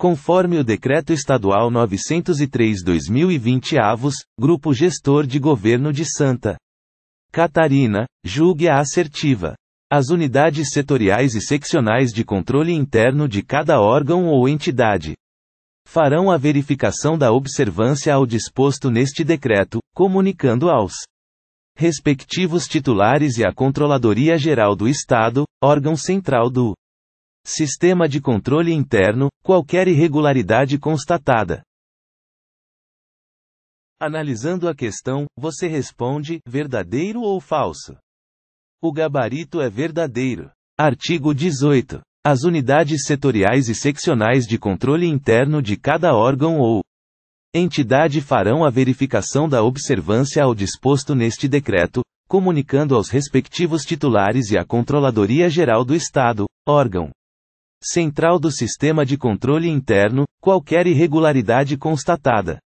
Conforme o Decreto Estadual 903-2020 Avos, Grupo Gestor de Governo de Santa Catarina, julgue a assertiva. As unidades setoriais e seccionais de controle interno de cada órgão ou entidade farão a verificação da observância ao disposto neste decreto, comunicando aos respectivos titulares e à Controladoria Geral do Estado, órgão central do Sistema de controle interno, qualquer irregularidade constatada. Analisando a questão, você responde: verdadeiro ou falso? O gabarito é verdadeiro. Artigo 18. As unidades setoriais e seccionais de controle interno de cada órgão ou entidade farão a verificação da observância ao disposto neste decreto, comunicando aos respectivos titulares e à Controladoria Geral do Estado, órgão central do sistema de controle interno, qualquer irregularidade constatada